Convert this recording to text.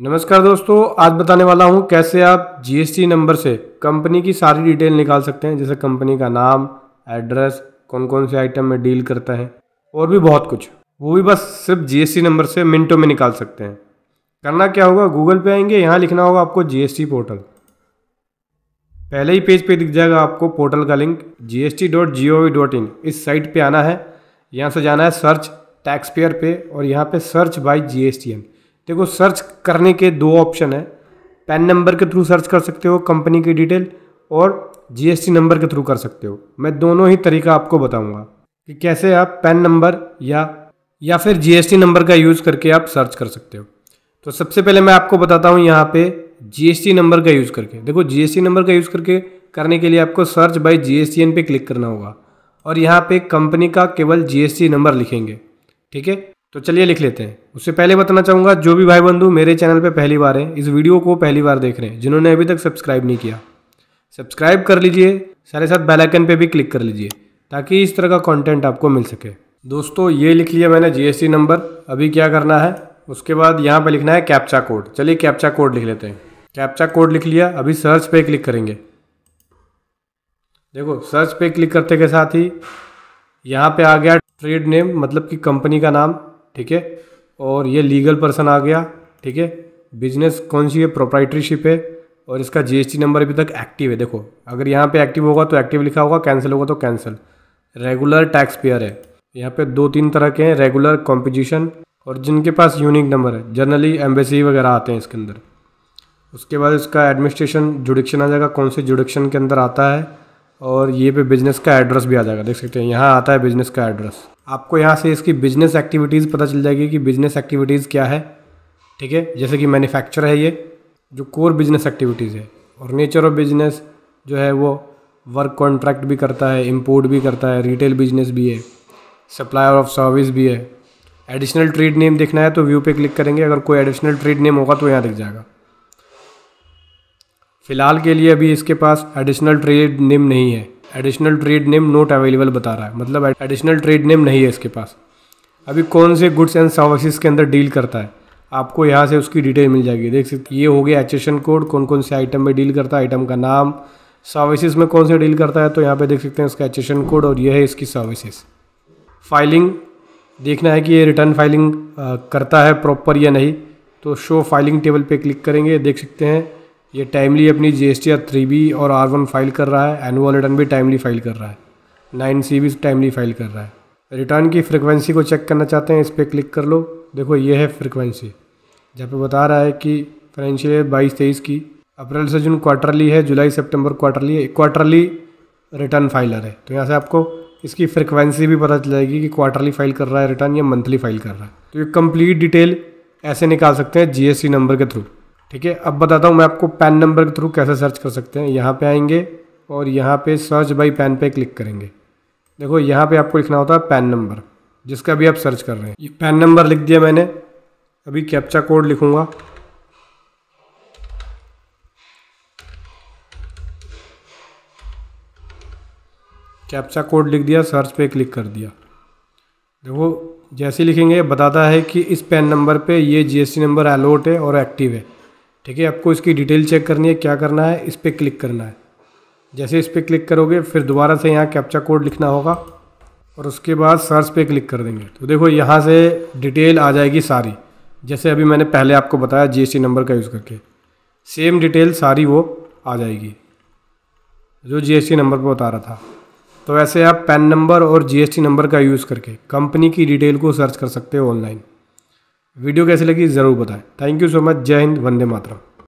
नमस्कार दोस्तों आज बताने वाला हूं कैसे आप जीएसटी नंबर से कंपनी की सारी डिटेल निकाल सकते हैं जैसे कंपनी का नाम एड्रेस कौन कौन से आइटम में डील करता है और भी बहुत कुछ वो भी बस सिर्फ जीएसटी नंबर से मिनटों में निकाल सकते हैं करना क्या होगा गूगल पे आएंगे यहाँ लिखना होगा आपको जीएसटी पोर्टल पहले ही पेज पे दिख जाएगा आपको पोर्टल का लिंक जी इस साइट पर आना है यहाँ से जाना है सर्च टैक्स पेयर पे और यहाँ पर सर्च बाई जी देखो सर्च करने के दो ऑप्शन है पैन नंबर के थ्रू सर्च कर सकते हो कंपनी की डिटेल और जीएसटी नंबर के थ्रू कर सकते हो मैं दोनों ही तरीका आपको बताऊंगा कि कैसे आप पैन नंबर या या फिर जीएसटी नंबर का यूज़ करके आप सर्च कर सकते हो तो सबसे पहले मैं आपको बताता हूँ यहाँ पे जीएसटी नंबर का यूज़ करके देखो जीएसटी नंबर का यूज़ करके करने के लिए आपको सर्च बाय जीएसटीएन पे क्लिक करना होगा और यहाँ पे कंपनी का केवल जीएसटी नंबर लिखेंगे ठीक है तो चलिए लिख लेते हैं उससे पहले बताना चाहूँगा जो भी भाई बंधु मेरे चैनल पर पहली बार हैं इस वीडियो को पहली बार देख रहे हैं जिन्होंने अभी तक सब्सक्राइब नहीं किया सब्सक्राइब कर लीजिए सारे साथ बेलाइकन पर भी क्लिक कर लीजिए ताकि इस तरह का कॉन्टेंट आपको मिल सके दोस्तों ये लिख लिया मैंने जीएसटी नंबर अभी क्या करना है उसके बाद यहाँ पर लिखना है कैप्चा कोड चलिए कैप्चा कोड लिख लेते हैं कैप्चा कोड लिख लिया अभी सर्च पे क्लिक करेंगे देखो सर्च पे क्लिक करते के साथ ही यहाँ पे आ गया ट्रेड नेम मतलब कि कंपनी का नाम ठीक है और ये लीगल पर्सन आ गया ठीक है बिजनेस कौन सी है प्रोप्राइटरीशिप है और इसका जीएसटी नंबर अभी तक एक्टिव है देखो अगर यहाँ पे एक्टिव होगा तो एक्टिव लिखा होगा कैंसिल होगा तो कैंसिल रेगुलर टैक्स पेयर है यहाँ पे दो तीन तरह के हैं रेगुलर कॉम्पिटिशन और जिनके पास यूनिक नंबर है जनरली एम्बेसी वगैरह आते हैं इसके अंदर उसके बाद इसका एडमिनिस्ट्रेशन जुडिक्शन आ जाएगा कौन से जुडिक्शन के अंदर आता है और ये पे बिजनेस का एड्रेस भी आ जाएगा देख सकते हैं यहाँ आता है बिजनेस का एड्रेस आपको यहाँ से इसकी बिजनेस एक्टिविटीज़ पता चल जाएगी कि बिजनेस एक्टिविटीज़ क्या है ठीक है जैसे कि मैन्युफैक्चर है ये जो कोर बिजनेस एक्टिविटीज़ है और नेचर ऑफ बिजनेस जो है वो वर्क कॉन्ट्रैक्ट भी करता है इम्पोर्ट भी करता है रिटेल बिजनेस भी है सप्लायर ऑफ सर्विस भी है एडिशनल ट्रेड नेम देखना है तो व्यू पे क्लिक करेंगे अगर कोई एडिशनल ट्रेड नेम होगा तो यहाँ दिख जाएगा फ़िलहाल के लिए अभी इसके पास एडिशनल ट्रेड नेम नहीं है additional trade name not available बता रहा है मतलब एडिशनल ट्रेड नेम नहीं है इसके पास अभी कौन से गुड्स एंड सर्विसेज के अंदर डील करता है आपको यहाँ से उसकी डिटेल मिल जाएगी देख सकते ये हो गया एचेशन कोड कौन कौन से आइटम में डील करता है आइटम का नाम सर्विसेज में कौन से डील करता है तो यहाँ पे देख सकते हैं इसका एचेशन कोड और यह है इसकी सर्विसेज फाइलिंग देखना है कि ये रिटर्न फाइलिंग करता है प्रॉपर या नहीं तो शो फाइलिंग टेबल पर क्लिक करेंगे देख सकते हैं ये टाइमली अपनी G S T R three B और आर वन फाइल कर रहा है एनुअल रिटर्न भी टाइमली फाइल कर रहा है नाइन सी भी टाइमली फाइल कर रहा है रिटर्न की फ्रिक्वेंसी को चेक करना चाहते हैं इस पर क्लिक कर लो देखो ये है फ्रिक्वेंसी जहाँ पे बता रहा है कि फाइनेंशियल ईयर बाईस तेईस की अप्रैल से जून क्वार्टरली है जुलाई सेप्टेम्बर क्वार्टरली है क्वार्टरली रिटर्न फाइलर है तो यहाँ से आपको इसकी फ्रिक्वेंसी भी पता चल जाएगी कि क्वार्टरली फाइल कर रहा है रिटर्न या मंथली फाइल कर रहा है तो ये कंप्लीट डिटेल ऐसे निकाल सकते हैं जीएसटी नंबर के थ्रू ठीक है अब बताता हूँ मैं आपको पैन नंबर के थ्रू कैसे सर्च कर सकते हैं यहाँ पे आएंगे और यहाँ पे सर्च बाई पैन पे क्लिक करेंगे देखो यहाँ पे आपको लिखना होता है पैन नंबर जिसका भी आप सर्च कर रहे हैं पैन नंबर लिख दिया मैंने अभी कैप्चा कोड लिखूँगा कैप्चा कोड लिख दिया सर्च पे क्लिक कर दिया देखो जैसे लिखेंगे बताता है कि इस पैन नंबर पे ये जीएसटी नंबर अलोट है और एक्टिव है ठीक है आपको इसकी डिटेल चेक करनी है क्या करना है इस पर क्लिक करना है जैसे इस पर क्लिक करोगे फिर दोबारा से यहाँ कैप्चा कोड लिखना होगा और उसके बाद सर्च पे क्लिक कर देंगे तो देखो यहाँ से डिटेल आ जाएगी सारी जैसे अभी मैंने पहले आपको बताया जीएसटी नंबर का यूज़ करके सेम डिटेल सारी वो आ जाएगी जो जीएसटी नंबर पर बता रहा था तो ऐसे आप पैन नंबर और जीएसटी नंबर का यूज़ करके कंपनी की डिटेल को सर्च कर सकते हो ऑनलाइन वीडियो कैसी लगी ज़रूर बताएं थैंक यू सो मच जय हिंद वंदे मातरम